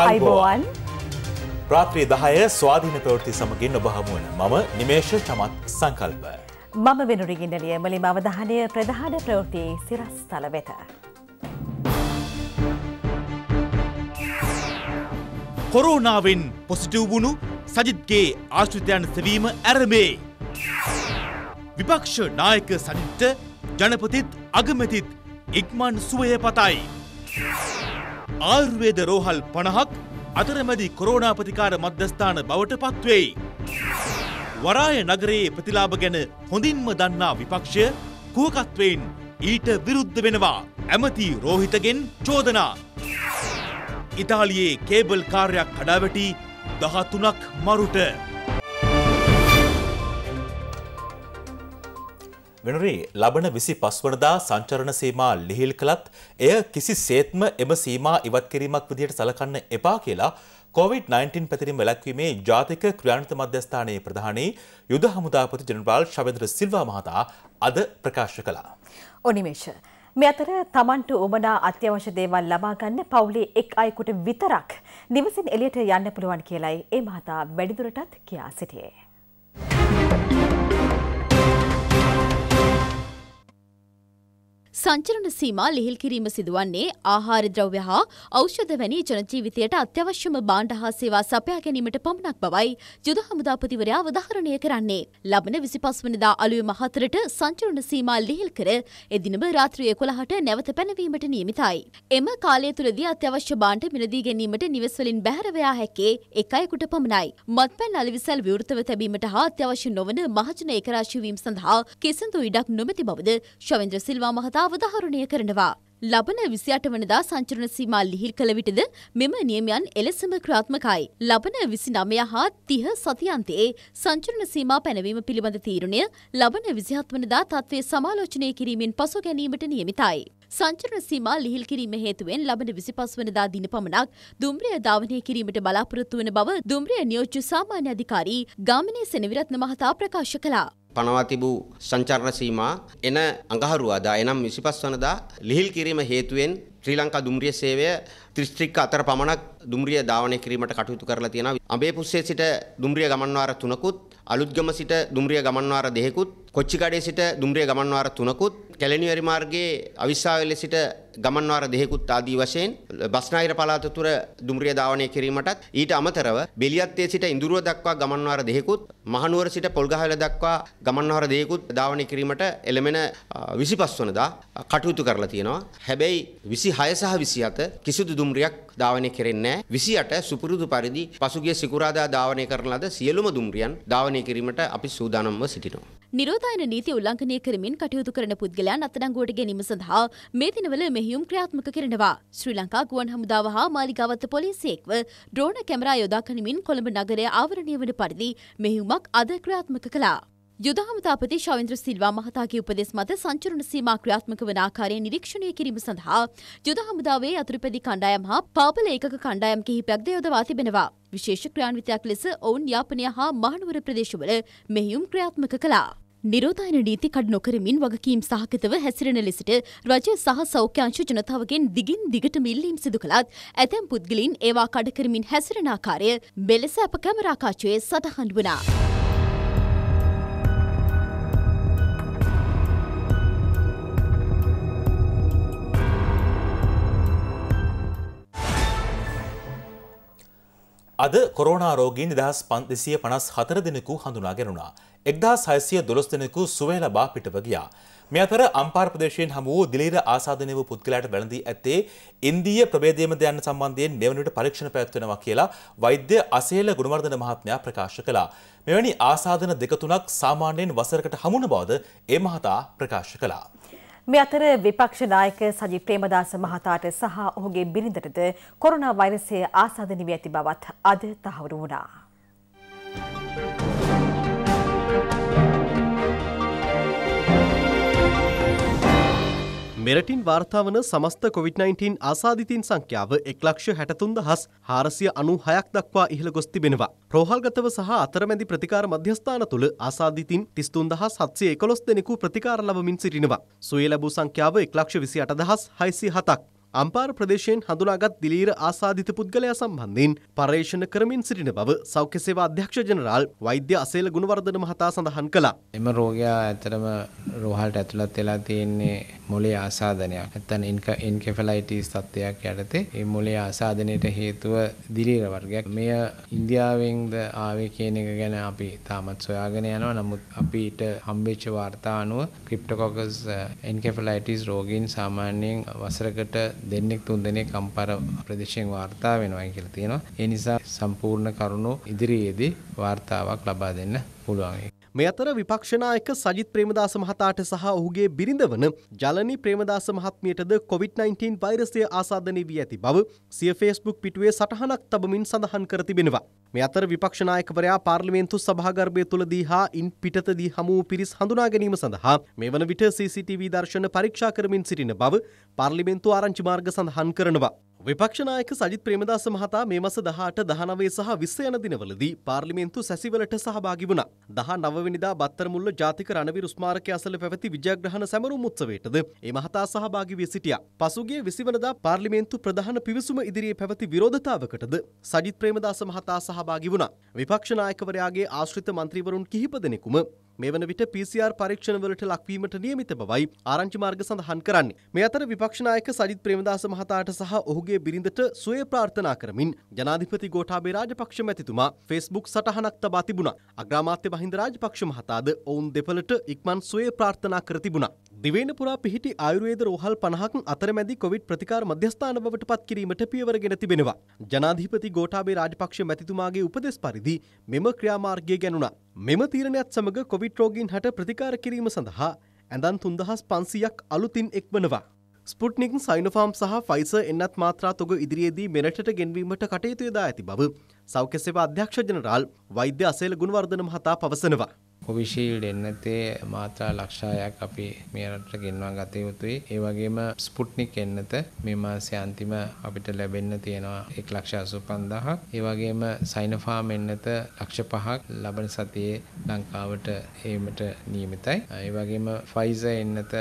අයිබෝවන් ප්‍රාත්‍රී දහය ස්වාධීන ප්‍රවෘති සමගින් ඔබහමුවන මම නිමේෂ චමත් සංකල්ප. මම වෙනුරිගින්නලිය මලින් අවධානය ප්‍රධාන ප්‍රවෘති සිරස් තල වෙත. කොරෝනාවෙන් පොසිටව් වුණු සජිත්ගේ ආශ්ෘතයන් සවීම ඇරමේ. විපක්ෂ නායක සජිත්ට ජනපතිත් අගමැතිත් ඉක්මන් සුවය පතයි. ආර්වේද රෝහල් පණහක් අතරමැදි කොරෝනාපතිකාර මධ්‍යස්ථාන බවට පත්වෙයි. වරාය නගරයේ ප්‍රතිලාභ ගැන හොඳින්ම දන්නා විපක්ෂය කුවකත්වයෙන් ඊට විරුද්ධ වෙනවා. ඇමති රෝහිතගෙන් චෝදනා. ඉතාලියේ කේබල් කාර්යක් කඩාවැටි දහතුනක් මරුට. වෙනුරේ ලබන විසි පස්වනදා සංචරණ සීමා ලිහිල් කළත් එය කිසි සේත්ම එම සීමා ඉවත් කිරීමක් විදියට සලකන්න එපා කියලා COVID-19 පැතිරීම වැළැක්වීමේ ජාතික ක්‍රියාණිත මධ්‍යස්ථානයේ ප්‍රධානී යුද හමුදාපති ජනරාල් ශවේන්ද්‍ර සිල්වා මහතා අද ප්‍රකාශ කළා. ඔනිමේෂ මේ අතර තමන්ට උමනා අත්‍යවශ්‍ය දේවල් ලබා ගන්න පවුලේ එක් අයෙකුට විතරක් නිවසින් එළියට යන්න පුළුවන් කියලයි ඒ මහතා වැඩිදුරටත් කියා සිටියේ. සංචරණ සීමා ලිහිල් කිරීම සිදුවන්නේ ආහාර ද්‍රව්‍ය හා ඖෂධ වැනි ජනජීවිතයට අත්‍යවශ්‍යම බාණ්ඩ හා සේවා සපයා ගැනීමට පමණක් බවයි යුද හමුදාපතිවරයා අවධාරණය කරන්නේ. ලබන 25 වෙනිදා අලුයම 4ට සංචරණ සීමා ලිහිල් කර එදිනම රාත්‍රී 11ට නැවත පැනවීමට නියමිතයි. එම කාලය තුලදී අත්‍යවශ්‍ය බාණ්ඩ මිලදී ගැනීමට නිවෙස් වලින් බැහැර වෙයා හැකේ එකයෙකුට පමණයි. මත්පැන් අලෙවිසල් විවෘතව තැබීමට හා අත්‍යවශ්‍ය නොවන මහජන ඒකරාශී වීම සඳහා කිසිදු ඉඩක් නොමැති බවද ශවේන්ද්‍ර සිල්වා මහතා අවධාරණය කරනවා. ලබන විසියට වනදා සංචරණ සීමා ලිහිල් කළ විටද මෙම නියමයන් එලෙසම ක්‍රාත්මකයි. ලබන විසි නමය හා තිහ සතියන්තයේ සංචරණ සීමා පැනවීම පිළිබඳ තීරණය ලබන විසිහත් වනදා තත්ත්වය සමාලෝචනය කිරීමෙන් පසු ගැනීමට නියමිතයි. සංචරණ සීමා ලිහිල් කිරීම හේතුවෙන් ලබන විසිපස් වනදා දින පමණක් දුම්රිය ධාවනය කිරීමට බලාපොරොත්තු වන බව දුම්රිය නියෝජ්‍ය සාමාන්‍ය අධිකාරී ගාමිණී සෙනවිරත්න මහතා ප්‍රකාශ කළා. පනවා තිබූ සංචාරණ සීමා එන අඟහරුවාදා එනම් 25 වනදා ලිහිල් කිරීම හේතුවෙන් ශ්‍රී ලංකා දුම්රිය සේවය ත්‍රිස්ත්‍රික්ක අතර පමණක් දුම්රිය ධාවනය කිරීමට කටයුතු කරලා තියෙනවා. අඹේපුස්සේ සිට දුම්රිය ගමන්වාර තුනකුත් අලුත්ගම සිට දුම්රිය ගමන්වාර දෙකකුත් කොච්චිකඩේ සිට දුම්රිය ගමන්වාර තුනකුත් කැලණිවැරි මාර්ගයේ අවිස්සාවල සිට ගමන්වාර දෙකකුත් ආදී වශයෙන් බස්නාහිර පළාත තුර දුම්රිය ධාවනය කිරීමටත් ඊට අමතරව බෙලියත්තේ සිට ඉඳුරුව දක්වා ගමන්වාර දෙකකුත් මහනුවර සිට පොල්ගහවල දක්වා ගමන්වාර දෙකකුත් ධාවනය කිරීමට එළමෙන 25 වනදා කටයුතු කරලා තියෙනවා. හැබැයි 26 සහ 27 කිසිදු දුම්රියක් ධාවනය කෙරෙන්නේ නැහැ. 28 සුපුරුදු පරිදි පසුගිය සිකුරාදා ධාවනය කරන ලද සියලුම දුම්රියන් ධාවනය කිරීමට අපි සූදානම්ව සිටිනවා. නිරෝධ රසායන නීති උල්ලංඝනය කරමින් කටයුතු කරන පුද්ගලයන් අත්අඩංගුවට ගැනීම සඳහා මේ දිනවල මෙහෙයුම් ක්‍රියාත්මක කරනවා. ශ්‍රී ලංකා ගුවන් හමුදාව හා මාලිගාවත්ත පොලිසියෙක්ව ඩ්‍රෝන කැමරා යොදා ගනිමින් කොළඹ නගරය ආවරණය වන පරිදි මෙහෙයුමක් අද ක්‍රියාත්මක කළා. යුදහමතාපති ශවින්ද්‍ර සිල්වා මහතාගේ උපදෙස් මත සංචරණ සීමා ක්‍රියාත්මක වන ආකාරය නිරීක්ෂණය කිරීම සඳහා යුදහමුදාවේ අතුරුපැදි කණ්ඩායම් හා පාපල ඒකක කණ්ඩායම් කිහිපයක් ද යොදවා තිබෙනවා. විශේෂ ක්‍රියාන්විතයක් ලෙස ඔවුන් යාපනය හා මහනුවර ප්‍රදේශවල මෙහියුම් ක්‍රියාත්මක කළා. නිරෝධායන නීති කඩ නොකරමින් වගකීම් සහගතව හැසිරෙන ලෙසට රජය සහ සෞඛ්‍යාංශ ජනතාවගෙන් දිගින් දිගට මිල්ලීම් සිදු කළත් ඇතැම් පුද්ගලින් ඒවා කඩ කරමින් හැසිරෙන ආකාරය මෙලෙස අප කැමරාකාචයේ සටහන් වුණා. අද කොරෝනා රෝගීන් නිදහස් පන්තිසිය පනස් හතර දෙනෙකු හඳුනා ගැනුණා. එක්දා සයිසිය දොළොස් දෙනෙකු සුවේ ලබා පිටව ගියා. මෙ අතර අම්පාර ප්‍රදේශයෙන් හමු වූ දිලීර ආසාධනය වූ පුද්ගලයාට වැළඳී ඇත්තේ ඉන්දීය ප්‍රබේදයම දයන්න සම්බන්ධයෙන් මෙවනට පරීක්ෂණ පැවැත්වෙනවා කියලා වෛද්‍ය අසේල ගුණවර්ධන මහත්මයා ප්‍රකාශ කළා. මෙවැනි ආසාධන දෙක තුනක් සාමාන්‍යයෙන් වසරකට හමුණ බවද ඒ මහතා ප්‍රකාශ කළා. මේ අතර විපක්ෂ නායක සජිත් ප්‍රේමදාස මහතාට සහ ඔහුගේ බිරිඳටද කොරෝනා වෛරසය ආසාදනය වී ඇති බවත් අද තහවුරු වුණා. මෙරටින් වාර්තාාවන සමස්ත කොවිD-19 ආසාධිතින් සංඛ්‍යාව එක්ලක්ෂ හැටතුන් දහස් හාරසිය අනු හයක් දක්වා ඉහළ ගොස් තිබෙනවා. ප්‍රෝහල්ගතව සහ අතරමැදි ප්‍රතිකාර මධ්‍යස්ථාන තුළ ආසාධිතින් තිස්තුන් දහස් හත්සේ එකොස් දෙනෙකු ප්‍රතිකාර ලබමින් සිටිනවා. සුවේ ලැබූ සංඛ්‍යාව එක්ලක්ෂ විසි අට දහස් හයිසි හතක්. අම්පාර ප්‍රදේශයෙන් හඳුනාගත් දිලීර ආසාධිත පුද්ගලයා සම්බන්ධයෙන් පර්යේෂණ කරමින් සිටින බව සෞඛ්‍ය සේවා අධ්‍යක්ෂ ජනරාල් වෛද්‍ය අසේල ගුණවර්ධන මහතා සඳහන් කළා. එම රෝගයා ඇත්තටම රෝහලට ඇතුළත් වෙලා තියෙන්නේ මොලේ ආසාදනයක්. නැත්තම් එන්කෙෆලයිටිස් තත්ත්වයක් යටතේ මේ මොලේ ආසාදනයට හේතුව දිලීර වර්ගයක්. මෙය ඉන්දියාවෙන්ද ආවේ කියන එක ගැන අපි තාමත් සොයාගෙන යනවා. නමුත් අපිට හම්බෙච්ච වාර්තා අනුව ක්‍රිප්ටොකොකස් එන්කෙෆලයිටිස් රෝගීන් සාමාන්‍යයෙන් වසරකට දෙන්නෙක් තුන්දෙනෙක් අම්පාර ප්‍රදේශයෙන් වාර්තා වෙනවායි කියලා තියෙනවා. ඒ නිසා සම්පූර්ණ කරුණු ඉදිරියේදී වාර්තාවක් ලබා දෙන්න පුළුවන්. මේ අතර විපක්ෂ නායක සජිත් ප්‍රේමදාස මහතාට සහ ඔහුගේ බිරිඳවන ජලනි ප්‍රේමදාස මහත්මියටද COVID-19 වෛරසය ආසාදනය වී ඇති බව සිය Facebook පිටුවේ සටහනක් තබමින් සඳහන් කර තිබෙනවා. මේ අතර විපක්ෂ නායකවරයා පාර්ලිමේන්තු සභාගර්භය තුලදී හා ඉන් පිටතදී හමු වූ පිරිස් හඳුනා ගැනීම සඳහා මේ වන විට CCTV දර්ශන පරීක්ෂා කරමින් සිටින බව පාර්ලිමේන්තු ආරංචි මාර්ග සඳහන් කරනවා. විපක්ෂනායක සජිත් ප්‍රේමදාස මහතා මේ මස දහට දහනවේ සහ විස්ස යන දිනවලදී පාර්ලිමේන්තු සැසිවලට සහභාගි වුණා. දහ නවවෙනිදා බත්තරමුල්ල ජාතික රණවීර ස්මාරකය අසල පැවති විජයග්‍රහණ සැමරුම් උත්සවයටද ඒ මහතා සහභාගි වී සිටියා. පසුගිය විසිවනදා පාර්ලිමේන්තු ප්‍රධාන පිවිසුම ඉදිරියේ පැවති විරෝධතාවකටද සජිත් ප්‍රේමදාස මහතා සහභාගි වුණා. විපක්ෂනායකවරයාගේ ආශ්‍රිත මන්ත්‍රීවරුන් කිහිප දෙනෙකුම මේ වන විට PCR පරීක්ෂණවලට ලක්වීමට නියමිත බවයි ආරංචි මාර්ග සඳහන් කරන්නේ. මේ අතර විපක්ෂ නායක සජිත් ප්‍රේමදාස මහතාට සහ ඔහුගේ බිරිඳට සුවය ප්‍රාර්ථනා කරමින් ජනාධිපති ගෝඨාභය රාජපක්ෂ මැතිතුමා Facebook සටහනක් තබා තිබුණා. අග්‍රාමාත්‍ය මහින්ද රාජපක්ෂ මහතාද ඔවුන් දෙපළට ඉක්මන් සුවය ප්‍රාර්ථනා කර තිබුණා. දිවයිනපුරා පිහිටි ආයුර්වේද රෝහල් පනහක් අතරමැදි කොවිඩ් ප්‍රතිකාර මධ්‍යස්ථාන බවට පත් කිරීමට පියවර ගෙන තිබෙනවා. ජනාධිපති ගෝඨාභය රාජපක්ෂ මැතිතුමාගේ උපදෙස් පරිදි මෙම ක්‍රියාමාර්ගය ගැනුණා. මෙම තීරණයත් සමග කොවිඩ් රෝගීන් හැට ප්‍රතිකාර කිරීම සඳහා ඇඳන් තුන්දහස් පන්සියක් අලුතින් එක්වනවා. ස්පුට්නික් සයිනෆාම් සහ ෆයිස එන්නත් මාත්‍රා තොග ඉදිරියේදී මෙරටට ගෙන්වීමට කටයුතු යොදා ඇති බව සෞඛ්‍ය සේවා අධ්‍යක්ෂ ජනරාල් වෛද්‍ය අසේල ගුණවර්ධන මහතා පවසනවා. කොවිශීල්ඩ් එන්නතේ මාත්‍රා ලක්ෂායක් අපි මේ රටට ගෙන්වා ගත යුතුයි. ඒ වගේම ස්පුට්නික් එන්නත මේ මාසේ අන්තිම අපිට ලැබෙන්න තියෙනවා 185000ක්. ඒ වගේම සයිනෆාම් එන්නත ලක්ෂ 5ක් ලබන සතියේ ලංකාවට ඒමට නියමිතයි. ඒ වගේම ෆයිසර් එන්නත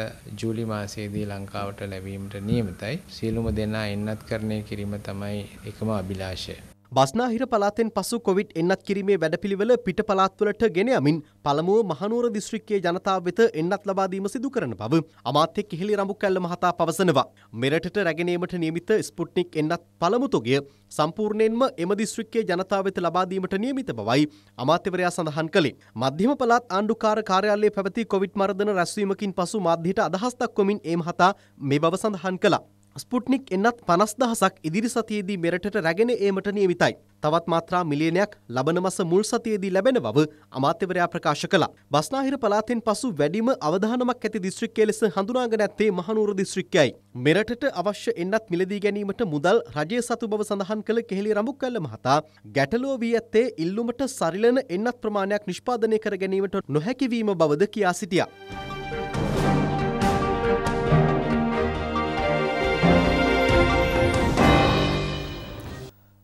ජූලි මාසයේදී ලංකාවට ලැබීමට නියමිතයි. සියලුම දෙනා එන්නත් කරණය කිරීම තමයි එකම අභිලාෂය. බස්නාහිර පළාතෙන් පසු කොවිඩ් එන්නත් කිරීමේ වැඩපිළිවෙල පිට පළාත්වලට ගෙන යමින් පළමුව මහනුවර දිස්ත්‍රික්කයේ ජනතාව වෙත එන්නත් ලබා දීම සිදු කරන බව අමාත්‍ය කිහිලි රඹුකැල්ල මහතා පවසනවා. මෙරටට රැගෙනීමට නියමිත ස්පුට්නික් එන්නත් පළමු තොගය සම්පූර්ණයෙන්ම එම දිස්ත්‍රික්කයේ ජනතාව වෙත ලබා දීමට නියමිත බවයි අමාත්‍යවරයා සඳහන් කළේ. මධ්‍යම පළාත් ආණ්ඩුකාර කාර්යාලයේ පැවති කොවිඩ් මර්ධන රැස්වීමකින් පසු මාධ්‍යයට අදහස් දක්වමින් ඒ මහතා මේ බව සඳහන් කළා. ස්පුට්නික් එන්නත් පනස් දහසක් ඉදිරි සතියේදී මෙරටට රැගෙන ඒමට නියමිතයි. තවත් මාත්‍රා මිලියනයක් ලබන මස මුල් සතියේදී ලැබෙන බව අමාත්‍යවරයා ප්‍රකාශ කළා. බස්නාහිර පළාතෙන් පසු වැඩිම අවධානමක් ඇති දිස්ත්‍රික්කය ලෙස හඳුනාගෙන ඇත්තේ මහනුවර දිස්ත්‍රික්කයයි. මෙරටට අවශ්‍ය එන්නත් මිලදී ගැනීමට මුදල් රජය සතු බව සඳහන් කළ කෙහෙලි රඹුක්කල්ල මහතා ගැටලුව වී ඇත්තේ ඉල්ලුමට සරිලන එන්නත් ප්‍රමාණයක් නිෂ්පාදනය කර ගැනීමට නොහැකි වීම බවද කියා සිටියා.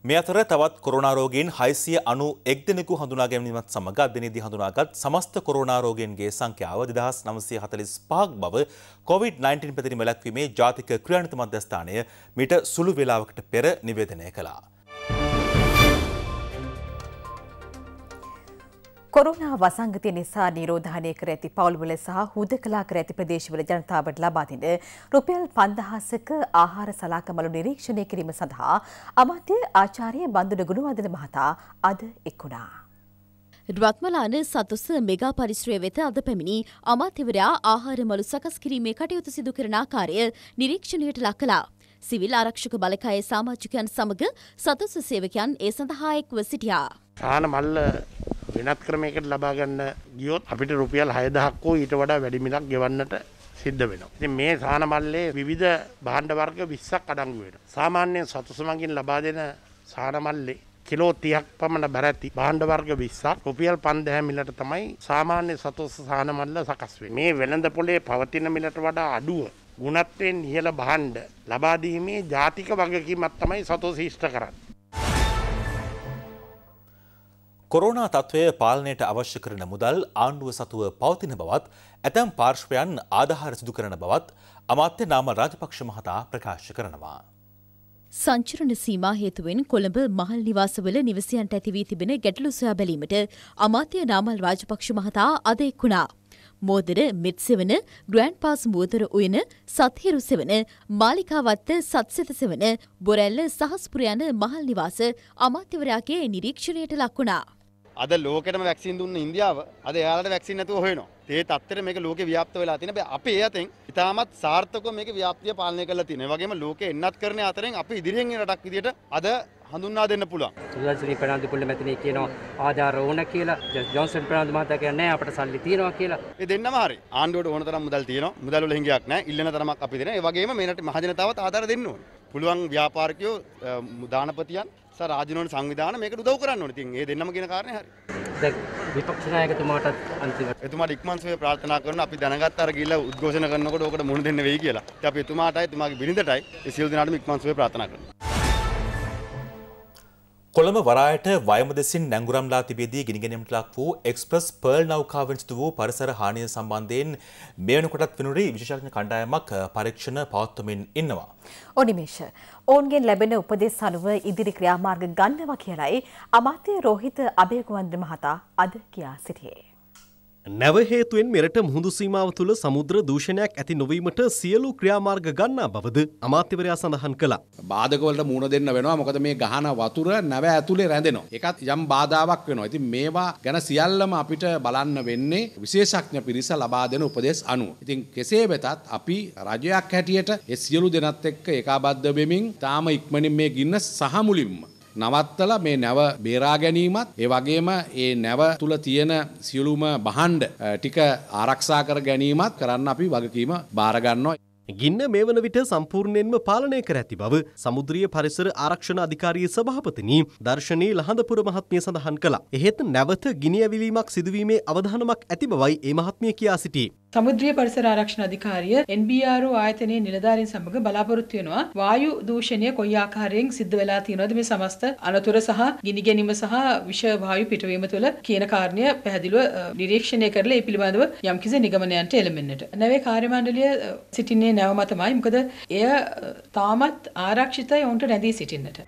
මේ අතර තවත් කොරෝනාරෝගීන් හයිසිය අනු එක් දෙනෙකු හඳුනා ගැනීමත් සමඟ අදනිදි හඳුනාගත් සමස්ත කොරෝනාරෝගෙන්ගේ සංඛ්‍යාව දෙදහස් නමසය හතලිස් පහක් බව COොVID-19 පැතිරි මැලැක්වීමේ ජාතික ක්‍රියාණත මධ්‍යස්ථානය මිට සුළු වෙලාවකට පෙර නිවේදනය කළා. කොරුණා වසංගතය නිසා නිරෝධානය කර ඇති පවුල්වල සහ හුදකලා කර ඇති ප්‍රදේශවල ජනතාවට ලබා දෙන රුපියල් 5000ක ආහාර සලාකමලු නිරීක්ෂණය කිරීම සඳහා අමාත්‍ය ආචාර්ය බඳුන ගුණවර්ධන මහතා අද එක් වුණා. රත්මලාන සතුස මෙගා පරිශ්‍රය වෙත අද පැමිණි අමාත්‍යවරයා ආහාර මළු සකස් කිරීමේ කටයුතු සිදු කරන ආකාරය නිරීක්ෂණයට ලක් කළා. සිවිල් ආරක්ෂක බලකායේ සාමාජිකයන් සමග සතුස සේවකයන් ඒ සඳහා එක්ව සිටියා. ආහන මල්ල වෙනත් ක්‍රමයකට ලබා ගන්න ගියොත් අපිට රුපියල් 6000ක් හෝ ඊට වඩා වැඩි මිලක් ගෙවන්නට සිද්ධ වෙනවා. ඉතින් මේ සාන මල්ලේ විවිධ භාණ්ඩ වර්ග 20ක් අඩංගු වෙනවා. සාමාන්‍යයෙන් සතු සමගින් ලබා දෙන සාන මල්ලේ කිලෝ 30ක් පමණ බරැති භාණ්ඩ වර්ග 20ක් රුපියල් 5000 මිලට තමයි සාමාන්‍ය සතුස් සාන මල්ල සකස් වෙන්නේ. මේ වෙළඳ පොලේ පවතින මිලට වඩා අඩුව ගුණත්වයෙන් ඉහළ භාණ්ඩ ලබා දීමේ ජාතික වගකීමක් තමයි සතෝ ශිෂ්ට කරන්නේ. කොරෝනා තත්ත්වය පාලනයට අවශ්‍ය කරන මුදල් ආණ්ඩුව සතුව පවතින බවත් ඇතැම් පාර්ශ්වයන් ආධහාර සිදු කරන බවත් අමාත්‍ය නාම රාජපක්ෂ මහතා ප්‍රකාශ කරනවා. සංචරණ සීම හේතුවෙන් කොළඹ මහල් නිවාසවල නිවසියන්ට ඇතිවී තිබෙන ගැටලු සොයා බැලීමට අමාත්‍ය නාමල් රාජපක්ෂ මහතා අද එක්ුණා. මෝදර මෙත්සෙවන ග්‍රෑන්් පාස් මුවතර උයන සත්හිරු සෙවන මාලිකාවත්ත සත්සත සෙවන බොරැල්ල සහස්පුරයන මහල් නිවාස අමාත්‍යවරයාගේ නිරීක්ෂණයට ලක්වුණා. අද ලෝකෙටම වැක්සින් දුන්න ඉන්දියාව අද එයාලට වැක්සින් නැතුව හොයනවා. ඒ තත්ත්වෙට මේක ලෝකේ ව්‍යාප්ත වෙලා තියෙන බෑ අපි ඒ අතෙන් ඉතාමත් සාර්ථකව මේක ව්‍යාප්තිය පාලනය කරලා තියෙනවා. ඒ වගේම ලෝකේ එන්නත් කරන අතරෙන් අපි ඉදිරියෙන් එන රටක් විදියට අද හඳුන්වා දෙන්න පුළුවන්. සුදර්ශනී ප්‍රනාන්දු පුල්ලමැතිණිය කියනවා ආධාර ඕන කියලා. ජොන්සන් ප්‍රනාන්දු මහතා කියන්නේ නෑ අපට සල්ලි තියෙනවා කියලා. ඒ දෙන්නම හරි. ආණ්ඩුවට ඕන තරම් මුදල් තියෙනවා. මුදල් වල හිඟයක් නෑ. ඉල්ලන තරමක් අපි දෙනවා. ඒ වගේම මේ රටේ මහජනතාවත් ආධාර දෙන්න ඕනේ. පුළුවන් ව්‍යාපාරිකයෝ දානපතියන් රාජනෝන සංවිධාන මේක උදව් කරන්න ඕනේ. ඉතින් ඒ දෙන්නම කියන කාරණේ හරි. දැන් විපක්ෂ නායකතුමාටත් අන්තිමට එතුමා ඉක්මන්සෝය ප්‍රාර්ථනා කරන අපි දැනගත් අර ගිහිල්ලා උද්ඝෝෂණ කරනකොට ඕකට මුණ දෙන්න වෙයි කියලා. ඉතින් අපි එතුමාටයි එතුමාගේ බිරිඳටයි ඒ සියලු දෙනාටම ඉක්මන්සෝය ප්‍රාර්ථනා කරනවා. කොළඹ වරායට වයම දෙසින් නැංගුරම්ලා තිබේදී ගිනිගැනීමට ලක් වූ එක්ස්ප්‍රස් පර්ල් නෞකාවෙන් සිදු වූ පරිසර හානිය සම්බන්ධයෙන් මේ වෙනකොටත් වෙනුරි විශේෂඥ කණ්ඩායමක් පරීක්ෂණ පවත්වමින් ඉන්නවා. ඔනිමේෂ, ඔවුන්ගෙන් ලැබෙන උපදෙස් අනුව ඉදිරි ක්‍රියාමාර්ග ගන්නවා කියලයි අමාත්‍ය රෝහිත අබේගුවන්ද මහතා අද කියා සිටියේ. නැව හේතුවෙන් මෙරට මුහුදු සීමාව තුළ සමුද්‍ර දූෂණයක් ඇති නොවීමට සියලු ක්‍රියාමාර්ග ගන්නා බවද අමාත්‍යවරයා සඳහන් කළා. බාධකවලට මුහුණ දෙන්න වෙනවා. මොකද මේ ගහන වතුර නැව ඇතුලේ රැඳෙනවා. ඒකත් යම් බාධාවක් වෙනවා. ඉතින් මේවා ගැන සියල්ලම අපිට බලන්න වෙන්නේ විශේෂඥ පිරිස ලබා දෙන උපදෙස් අනුව. ඉතින් කෙසේ වෙතත් අපි රජයක් හැටියට ඒ සියලු දෙනත් එක්ක ඒකාබද්ධ වෙමින් තාම ඉක්මනින් මේ ගින්න සහ මුලින්ම නවත්තලා මේ නැව බේරා ගැනීමත් ඒ වගේම ඒ නැව තුල තියෙන සියලුම බහණ්ඩ ටික ආරක්ෂා කර ගැනීමත් කරන්න අපි වගකීම බාර ගන්නවා. ගින්න මේ වන විට සම්පූර්ණයෙන්ම පාලනය කර ඇති බව සමුද්‍රීය පරිසර ආරක්ෂණ අධිකාරියේ සභාපතිනි දර්ශනී ලහඳපුර මහත්මිය සඳහන් කළා. එහෙත් නැවත ගිනි ඇවිලීමක් සිදුවීමේ අවධානමක් ඇති බවයි ඒ මහත්මිය කියා සිටී. සමුද්‍රීය පරිසර ආරක්ෂණ අධිකාරිය NBRO ආයතනයේ නිලධාරීන් සමග බලාපොරොත්තු වෙනවා වායු දූෂණය කොයි ආකාරයෙන් සිද්ධ වෙලා තියෙනවද මේ සමස්ත අනතුර සහ ගිනි ගැනීම සහ විෂ වායු පිටවීම තුළ කියන කාරණය පැහැදිලිව නිරීක්ෂණය කරලා ඒ පිළිබඳව යම්කිසි නිගමනයන්ට එළඹෙන්නට. නැවේ කාර්ය මණ්ඩලය සිටින්නේ නැවමතමයි. මොකද එය තාමත් ආරක්ෂිතයි ඔවුන්ට රැඳී සිටින්නට.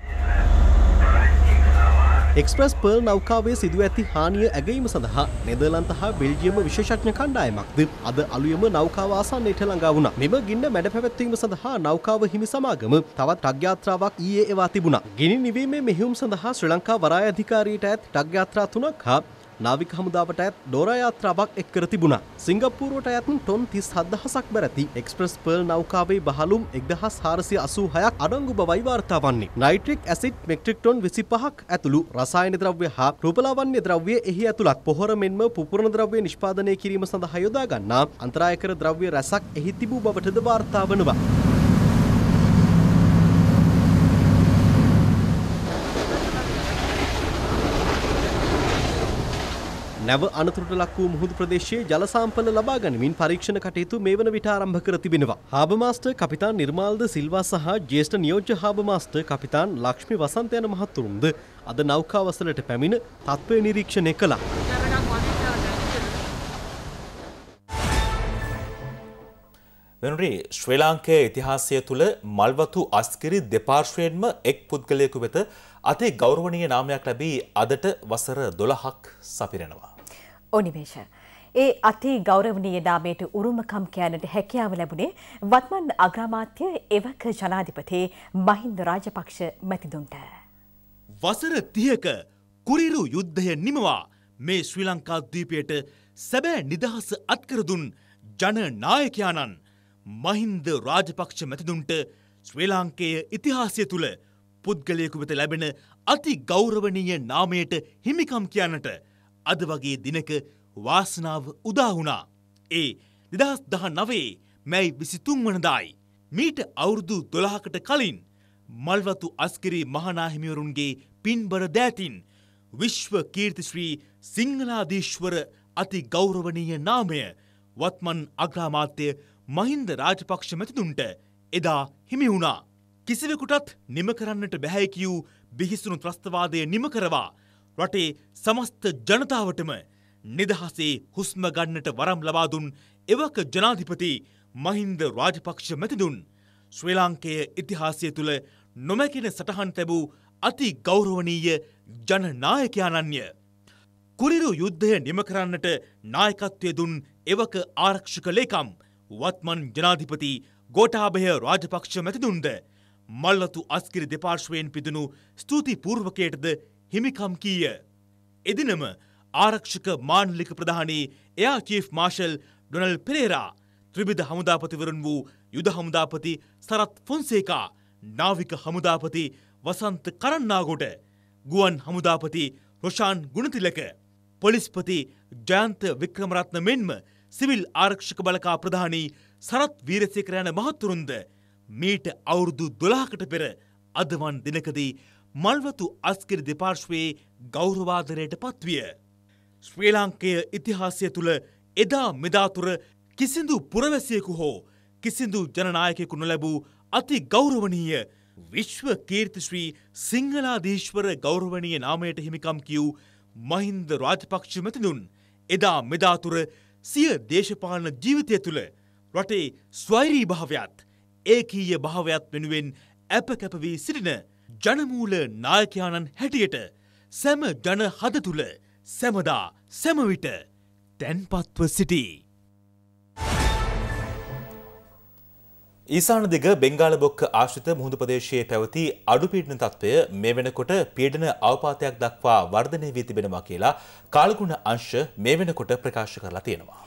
එක්ස්ප්‍රස් පර්ල් නෞකාවේ සිදුව ඇති හානිය ඇගීම සඳහා නෙදලන්ත හා බෙල්ජියම විශේෂඥ කණ්ඩායමක්ද අද අලුයම නෞකාවාසන්නයට ළඟා වුණ මෙම ගින්න මැඩ පැවැත්වීම සඳහා නෞකාව හිමි සමාගම තවත් ටක්්‍යාත්‍රාවක් ඊයේ එවා තිබුණා ගිනි නිවීමේ මෙහිුම් සඳහා ශ්‍රී ලංකා වරාය අධිකාරීට ඇත් ටක්්‍යාත්‍රා තුනක් හා නාවික හමුදාවට ඇත් ඩෝරා යාත්‍රාවක් එක් කර තිබුණා. සිංගප්පූරුවට අයත් ටොන් 37000ක් බැරති එක්ස්ප්‍රස් පර්ල් නෞකාවේ බහලුම් 1486ක් අඩංගු බවයි වාර්තා වන්නේ. නයිට්‍රික් ඇසිඩ් මෙට්‍රික් ටොන් 25ක් ඇතුළු රසායන ද්‍රව්‍ය හා රූපලාවන්‍ය ද්‍රව්‍ය එහි ඇතුළත් පොහොර මෙන්ම පුපුරන ද්‍රව්‍ය නිෂ්පාදනය කිරීම සඳහා යොදා ගන්නා අන්තරායකර ද්‍රව්‍ය රැසක් එහි තිබූ බවටද වාර්තා වනවා. නැව අනතුරට ලක් වූ මුහුදු ප්‍රදේශයේ ජල සාම්පල ලබා ගනිමින් පරීක්ෂණ කටයුතු මේ වන විට ආරම්භ කර තිබෙනවා. හාබර් මාස්ටර් කපිතාන් නිර්මාල්ද සිල්වා සහ ජ්‍යෙෂ්ඨ නියෝජ්‍ය හාබර් මාස්ටර් කපිතාන් ලක්ෂ්මී වසන්ත යන මහත්තුරුන්ද අද නෞකාවසලට පැමිණ තත්ත්වය නිරීක්ෂණය කළා. වෙනුරී ශ්‍රී ලාංකයේ ඉතිහාසය තුළ මල්වතු අස්කිරි දෙපාර්ශ්වයෙන්ම එක් පුද්ගලයෙකු වෙත අති ගෞරවනීය නාමයක් ලැබී අදට වසර 12ක් සපිරෙනවා. ඕනිමේෂ. ඒ අති ගෞරවනීය නාමයට උරුමකම් කෑනට හැකියාව ලැබුණේ වත්මන් අග්‍රාමාත්‍ය එවක ජනාධිපති මහින්ද රාජපක්ෂ මැතිදුන්ට. වසර 30ක කුරිරු යුද්ධය නිමවා මේ ශ්‍රී ලංකා ද්වීපයට සැබෑ නිදහස අත්කර දුන් ජනනායකයාණන් මහින්ද රාජපක්ෂ මැතිදුන්ට ශ්‍රී ලාංකේය ඉතිහාසය තුළ පුද්ගලයෙකු වෙත ලැබෙන අති ගෞරවනීය නාමයට හිමිකම් කියන්නට අද වගේ දිනක වාසනාව උදාහුණා. ඒ දෙදස් දහ නවේ මැයි විසිතුන් වනදායි. මීට අවුරුදු දොළහකට කලින් මල්වතු අස්කිරි මහනාහිමිවරුන්ගේ පින්බර දෑතින් විශ්ව කීර්තිශ්‍රී සිංහලාදීශ්වර අති ගෞරවනීය නාමය වත්මන් අග්‍රාමාත්‍යය මහින්ද රාජපක්ෂ මැතිතුන්ට එදා හිමි වුණා. කිසිවෙකුටත් නිම කරන්නට බැහැයි කියූ බිහිසුණු ත්‍රස්තවාදය නිම කරවා රටේ සමස්ත ජනතාවටම නිදහසේ හුස්ම ගන්නට වරම් ලබා දුන් එවක ජනාධිපති මහින්ද රාජපක්ෂ මැතිදුන් ශ්‍රී ලාංකේය ඉතිහාසය තුල නොමැකෙන සටහන් තැබූ අති ගෞරවනීය ජනනායකයාණන්ය. කුරිරු යුද්ධය නිම කරන්නට නායකත්වය දුන් එවක ආරක්ෂක ලේකම් වත්මන් ජනාධිපති ගෝඨාභය රාජපක්ෂ මැතිදුන්ද මල්ලතු අස්කිරි දෙපාර්ශ්වයෙන් පිදුණු ස්තුති පූර්වකයටද හිමිකම් කීය. එදිනම ආරක්ෂක මාණ්ඩලික ප්‍රධානී එයා චීෆ් මාර්ෂල් ඩොනල් පෙරේරා ත්‍රිවිධ හමුදාපතිවරුන් වූ යුද හමුදාපති සරත් ෆොන්සේකා නාවික හමුදාපති වසන්ත කරන්නාගොට ගුවන් හමුදාපති රොෂාන් ගුණතිලක පොලිස්පති ජයන්ත වික්‍රමරත්න මෙන්ම සිවිල් ආරක්ෂක බලකා ප්‍රධානී සරත් වීරසේකර යන මහතුරුන්ද මීට අවුරුදු 12කට පෙර අදවන් දිනකදී මල්වතු අස්කිරි දෙපාර්ශ්වයේ ගෞරවාදරයට පත්විය. ශ්‍රී ලාංකය ඉතිහාසය තුළ එදා මෙදාතුර කිසිදු පුරවැසියෙකු හෝ කිසිදු ජනනායකෙකු නොලැබූ අති ගෞරවනීය විශ්ව කීර්තිශ්‍රී සිංහලාදීශ්වර ගෞරවනීය නාමයට හිමිකම් කියව් මහින්ද රාජපක්ෂ මැතිඳුන් එදා මෙදාතුර සිය දේශපාලන ජීවිතය තුළ රටේ ස්වෛරී භාවයත් ඒකීය භාවයත් වෙනුවෙන් ඇප කැපවී සිටින ජනමූල නායකයාණන් හැටියට සැම ජන හද තුළ සැමදා සැමවිට තැන්පත්ව සිටී. ඊසාන දිග බෙංගාල බොක්ක ආශ්‍රිත මුහුදු ප්‍රදේශයේ පැවති අඩුපීඩන තත්ත්වය මේ වෙනකොට පීඩන අවපාතයක් දක්වා වර්ධනය වී තිබෙනවා කියලා කාලගුණ අංශ මේ වෙනකොට ප්‍රකාශ කරලා තියෙනවා.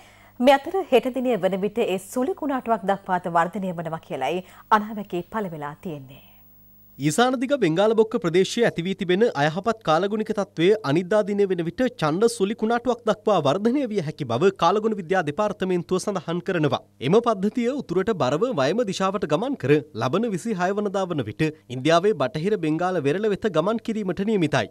මේ අතර හෙට දිනේ වන විට ඒ සුළි කුණාටුවක් දක්වාත වර්ධනය වනවා කියලයි අනාවැකේ පළ වෙලා තියෙන්නේ. ඊසානදිග බෙංගාලබොක්ක ප්‍රදේශයේ ඇතිවී තිබෙන අයහපත් කාලගුණික තත්ත්වය අනිද්දා දිනේ වෙන විට ඡණ්ඩ සුළි කුණාටුවක් දක්වා වර්ධනය විය හැකි බව කාලගුණ විද්‍යා දෙපාර්තමේන්තුව සඳහන් කරනවා. එම පද්ධතිය උතුරට බරව වයම දිශාවට ගමන් කර ලබන 26 වනදා වන විට ඉන්දියාවේ බටහිර බෙංගාල වෙරළ වෙත ගමන් කිරීමට නියමිතයි.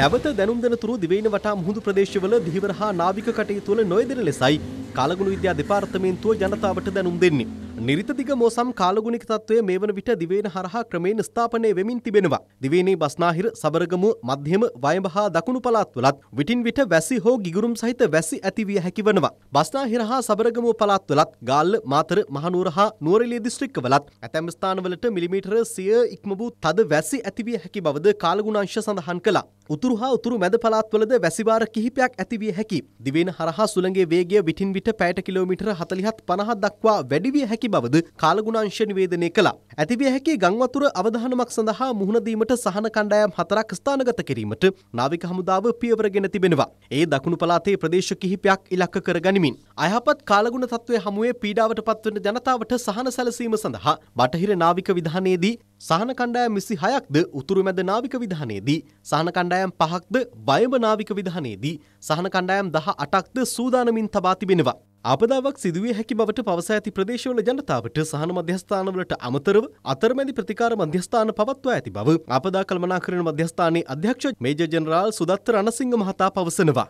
නැවත දැනුම් දෙනතුරු දිවයින වටා මුහුදු ප්‍රදේශවල දිහිවර හා නාවික කටයුතු වල නොයදෙන ලෙසයි කාලගුණ විද්‍යා දෙපාර්තමේන්තුව ජනතාවට දැනුම් දෙන්නේ. නිරිතදිග මෝසම් කාලගුණික තත්ත්වය මේ වන විට දිවේන හරහා ක්‍රමයෙන් ස්ථාපනය වෙමින් තිබෙනවා. දිවේනේ බස්නාහිර සබරගමුව මධ්‍යම වයඹ හා දකුණු පළාත්වලත් විටින් විට වැසි හෝ ගිගුරුම් සහිත වැසි ඇතිවිය හැකි වනවා. බස්නාහිර හා සබරගමුව පළාත්වලත් ගාල්ල මාතර මහනුවර හා නුවරඑළිය දිස්ත්‍රික්කවලත් ඇතැම් ස්ථානවලට මිලිමීටර 100 ඉක්ම වූ තද වැසි ඇතිවිය හැකි බවද කාලගුණාංශ සඳහන් කළා. උතුරු හා උතුරු මැද පළාත්වලද වැසිවාර කිහිපයක් ඇතිවිය හැකි. දිවේන හරහා සුළඟේ වේගය විටින් විට පැයට කිලෝමීටර 40ත් 50ක් දක්වා වැඩි විය හැකි බවද කාලගුණාංශය නිවේදනය කළා. ඇතිවිය හැකි ගංවතුර අවධානමක් සඳහා මුහුණ දීමට සහන කණ්ඩායම් හතරක් ස්ථානගත කිරීමට නාවික හමුදාව පියවරගෙන තිබෙනවා. ඒ දකුණු පළාතේ ප්‍රදේශ කිහිපයක් ඉලක්ක කරගනිමින් අයහපත් කාලගුණ තත්ත්වය හමුවේ පීඩාවට පත්වන ජනතාවට සහන සැලසීම සඳහා බටහිර නාවික විධානයේදී සහන කණ්ඩායම් 26ක්ද උතුරු මැද නාවික විධානයේදී සහන කණ්ඩායම් 5ක්ද වයඹ නාවික විධානයේදී සහන කණ්ඩායම් 18ක්ද සූදානමින් තබා තිබෙනවා. අපදාවක් සිදුවිය හැකි බවට පවසා ඇති ප්‍රදේශවල ජනතාවට සහන මධ්‍යස්ථානවලට අමතරව අතරමැදි ප්‍රතිකාර මධ්‍යස්ථාන පවත්වා ඇති බව අපදා කළමනාකරණ මධ්‍යස්ථානයේ අධ්‍යක්ෂ මේජර් ජෙනරාල් සුදත්ත රණසිංහ මහතා පවසනවා.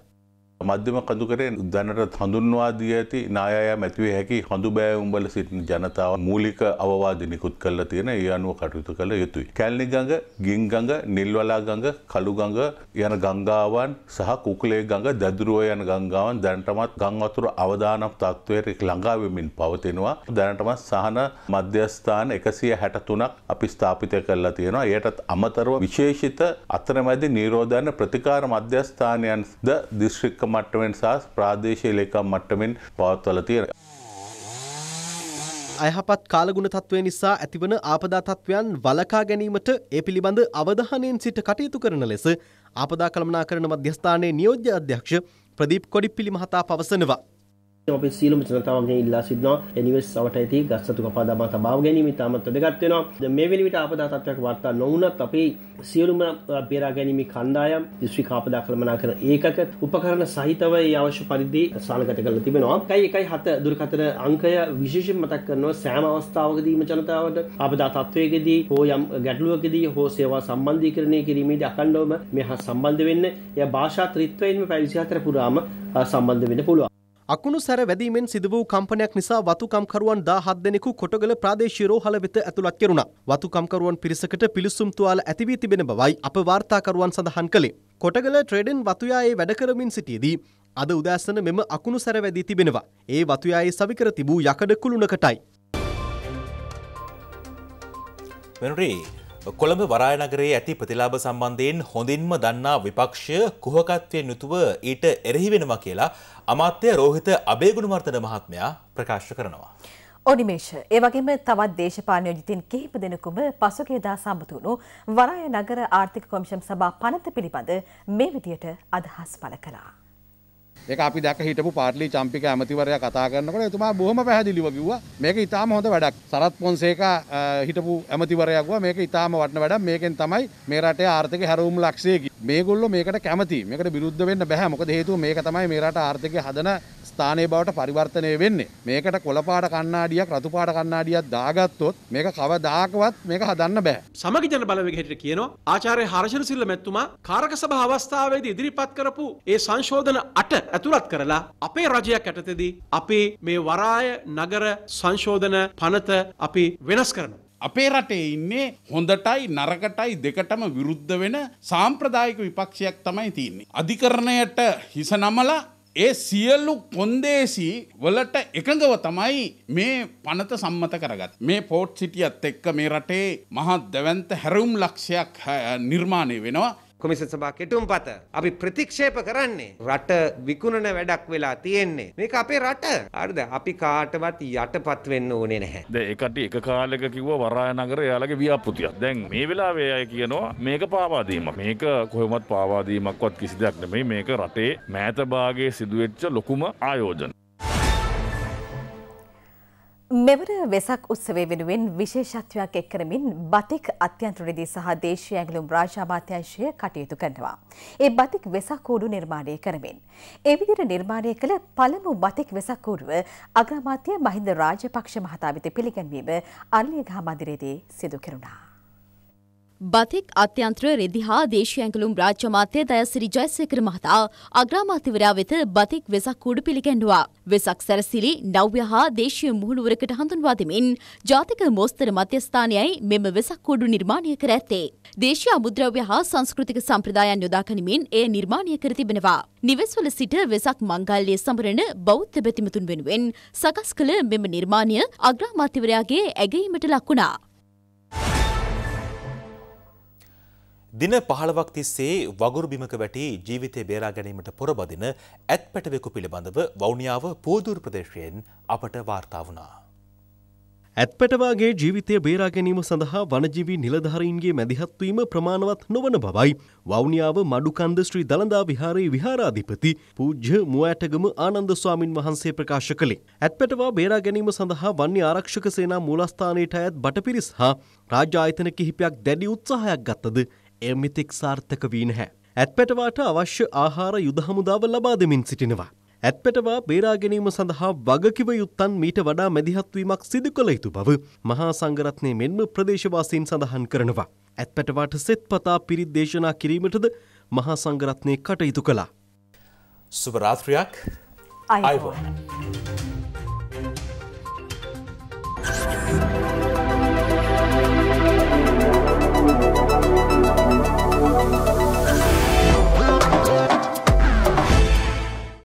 මධ්‍යම කඳුකරෙන් දැනට හඳුන්වා දී ඇති නායයම් ඇතිවේ හැකි හඳු බෑවුම්බල සිටින ජනතාව මූලික අවවාද නිකුත් කරලා තියෙන ඒ අනුව කටයුතු කළ යුතුයි. කැලණි ගඟ, ගින් ගඟ, නිල්වලා ගඟ, කළු ගඟ යන ගංගාවන් සහ කුකුලේ ගඟ, දැදුරුව යන ගංගාවන් දැනටමත් ගම් වතුර අවදානම් තත්ත්වයට ළඟා වෙමින් පවතිනවා. දැනටමත් සහන මධ්‍යස්ථාන 163ක් අපි ස්ථාපිත කරලා තියෙනවා. ඒටත් අමතරව විශේෂිත අතරමැදි නිරෝධන ප්‍රතිකාර මධ්‍යස්ථානයන්ද දිස්ත්‍රික්ක මට්ටමෙන් සහ ප්‍රාදේශීය ලේකම් මට්ටමින් පවත්වලා තියෙනවා. අයහපත් කාලගුණ තත්ත්වය නිසා ඇතිවන ආපදා තත්ත්වයන් වලකා ගැනීමට ඒ පිළිබඳ අවධානයෙන් සිට කටයුතු කරන ලෙස ආපදා කළමනාකරණ මධ්‍යස්ථානයේ නියෝජ්‍ය අධ්‍යක්ෂ ප්‍රදීප් කොඩිප්පිලි මහතා පවසනවා. අපේ සියලුම ජනතාවගේ ඉල්ලා සිටිනවා එනිවස් සවට ඇති ගස්සතු කපා දමා තබා ගැනීම ඉතාමත් වැදගත් වෙනවා මේ වෙන විට ආපදා තත්ත්වයක් වාර්තා නොවුනත් අපේ සියලුම බේරා ගැනීම කණ්ඩායම් දිස්ත්‍රික් ආපදා කළමනාකරණ ඒකක උපකරණ සහිතව ඒ අවශ්‍ය පරිදි සාලගත කරලා තිබෙනවා 1.7 දුරකථන අංකය විශේෂයෙන් මතක් කරනවා සෑම අවස්ථාවකදීම ජනතාවට ආපදා තත්ත්වයකදී හෝ යම් ගැටලුවකදී හෝ සේවා සම්බන්ධීකරණය කිරීමේදී අඛණ්ඩවම මේ හා සම්බන්ධ වෙන්න එය භාෂා ත්‍රිත්වයෙන්ම පැය 24 පුරාම සම්බන්ධ වෙන්න පුළුවන් අකුණු සැර වැදීමෙන් සිදු වූ කම්පනයක් නිසා වතුකම්කරුවන් 17 දෙනෙකු කොටගල ප්‍රාදේශීය රෝහල වෙත ඇතුළත් කෙරුණා. වතුකම්කරුවන් පිරිසකට පිළිසුම් තුවාල ඇති වී තිබෙන බවයි අප වාර්තාකරුවන් සඳහන් කළේ. කොටගල ට්‍රේඩන් වතුයායේ වැඩ කරමින් සිටියේදී අද උදෑසන මෙම අකුණු සැර වැදී තිබෙනවා. ඒ වතුයායේ සවිකර තිබූ යකඩ කුළුණකටයි. මෙනුරේ කොළඹ වරායනගරයේ ඇති ප්‍රතිලාබ සම්බන්ධයෙන් හොඳින්ම දන්නා විපක්ෂය කුහකත්වය යුතුව ඊට එරෙහි වෙනවා කියලා අමාත්‍ය රෝහිත අබේගුණවර්තන මහත්මයා ප්‍රකාශ කරනවා. ඔනිමේෂ ඒවගේම තවත් දේශපානයෝජිතින් කිහිප දෙනකුම පසුගේදා සම්බතුුණු වරාය නගර ආර්ථික කොමිෂම් සභා පනත පිළිබඳ මේ විදියට අදහස් පල කලා. ඒක අපි දැක හිටපු පාර්ලි චම්පික ඇමතිවරයා කතා කරනකොට එතුමා බොහොම පැහැදිලිව කිව්වා මේක ඊටාම හොඳ වැඩක්. සරත් පොන්සේකා හිටපු ඇමතිවරයා කිව්වා මේක ඊටාම වටන වැඩක්. මේකෙන් තමයි මේ රටේ ආර්ථික හැරවුම් ලක්ෂ්‍යය මේගොල්ලෝ මේකට කැමති. මේකට විරුද්ධ වෙන්න බෑ. මොකද හේතුව මේක තමයි මේ රට ආර්ථිකය හදන ස්ථානය බවට පරිවර්තනය වෙන්නේ. මේකට කොළපාට කන්නාඩියක් රතුපාට කන්නාඩියක් දාගත්තොත් මේක කවදාකවත් මේක හදන්න බෑ. සමගි ජන බලවේග හැටියට කියනවා ආචාර්ය හර්ෂණසිල්ල මැතිතුමා කාරක සභා අවස්ථාවේදී ඉදිරිපත් කරපු ඒ සංශෝධන 8 ඇතුළත් කරලා අපේ රජයක් යටතේදී අපේ මේ වරාය නගර සංශෝධන පනත අපි වෙනස් කරනවා. අපේ රටේ ඉන්නේ හොඳටයි නරකටයි දෙකටම විරුද්ධ වෙන සාම්ප්‍රදායික විපක්ෂයක් තමයි තියන්නේ. අධිකරණයට හිස නමලා ඒ සියලු කොන්දේසි වලට එකඟව තමයි මේ පනත සම්මත කරගත්. මේ පෝට් සිටියත් එක්ක මේ රටේ මහත් දැවන්ත හැරුම් ලක්ෂයක් නිර්මාණය වෙනවා. කොමිසන් සභා කෙටුම්පත අපි ප්‍රතික්ෂේප කරන්නේ රට විකුණන වැඩක් වෙලා තියෙන්නේ මේක අපේ රට හරිද අපි කාටවත් යටපත් වෙන්න ඕනේ නැහැ දැන් ඒකට එක කාලයක කිව්ව වරාය නගර එයාලගේ ව්‍යාපෘතියක් දැන් මේ වෙලාවේ අය කියනවා මේක පාවා දීමක් මේක කොහොමවත් පාවා දීමක්වත් කිසි දෙයක් නෙමෙයි මේක රටේ මෑත භාගයේ සිදුවෙච්ච ලොකුම ආයෝජන මෙවර වෙසක් උත්සවය වෙනුවෙන් විශේෂත්වයක් එක් කරමින් බතික් අධ්‍යන්තරණයේදී සහ දේශීය ඇඟලුම් රාජාමාත්‍යංශය කටයුතු කරනවා. ඒ බතික් වෙසක් කූඩු නිර්මාණය කරමින්. ඒ විදිහට නිර්මාණය කළ පළමු බතික් වෙසක් කූඩුව අග්‍රාමාත්‍ය මහින්ද රාජපක්ෂ මහතා වෙත පිළිගැන්වීම අරලියගහ මන්දිරයේදී සිදු කෙරුණා. බතික් අත්‍යන්ත්‍ර රෙදිහා දේශයඇගලුම් රාජ්‍යමාත්‍යය දයසිරි ජයසකර මහතා අග්‍රාමාතිවරා වෙත බතික් වෙසක් කූඩු පිළිකැඩුවා. වෙසක් සැරසිලි නව්‍ය හා දේශය මුහුණුවරකට හඳුන්වාදමින් ජාතික මෝස්තර මධ්‍යස්ථානයයි මෙම වෙසක් කූඩු නිර්මාණය කර ඇත්තේ. දේශය මුද්‍රව්‍ය හා සංස්කෘතික සම්ප්‍රදායන් යොදාකනමින් එය නිර්මාණය කර තිබෙනවා. නිවෙස්වල සිට වෙසක් මංගල්ලය සමරණ බෞද්ධ බැතිමතුන් වෙනුවෙන් සකස් කළ මෙම නිර්මාණය අග්‍රාමාතිවරයාගේ ඇගීමට ලක්වුණා. දින පහළවක් තිස්සේ වගුරු බිමක වැටි ජීවිතය බේරා ගැනීමට පොරබදින ඇත් පැටවෙකු පිළිබඳව වෞනියාව පෝදූර් ප්‍රදේශයෙන් අපට වාර්තා වුණා. ඇත්පැටවාගේ ජීවිතය බේරා ගැනීම සඳහා වනජීවී නිලධාරීන්ගේ මැදිහත්වීම ප්‍රමාණවත් නොවන බවයි. වෞනියාව මඩුකන්ද ශ්‍රී දළදා විහාරයේ විහාරාධිපති පූජ්‍ය මුවඇටගම ආනන්ද ස්වාමින් වහන්සේ ප්‍රකාශ කළේ. ඇත්පැටවා බේරා ගැනීම සඳහා වන්නේ ආරක්ෂක සේනා මූලස්ථානයට ඇත් බටපිරිස් හා රාජ්‍ය ආයතන කිහිපයක් දැඩි උත්සාහයක් ගත්තද එය මිතික් සාර්ථක වී නැහැ. ඇත්පැටවාට අවශ්‍ය ආහාර යුද හමුදාව ලබා දෙමින් සිටිනවා. ඇත්පැටවා බේරා ගැනීම සඳහා වගකිව යුත්තන් මීට වඩා මැදිහත්වීමක් සිදු කළ යුතු බව මහා සංඝරත්නයේ මෙන්ම ප්‍රදේශවාසීන් සඳහන් කරනවා. ඇත්පැටවාට සෙත්පතා පිරිත් දේශනා කිරීමටද මහා සංඝරත්නයේ කටයුතු කළා. සුබ රාත්‍රියක් අයවෝ. Thank you.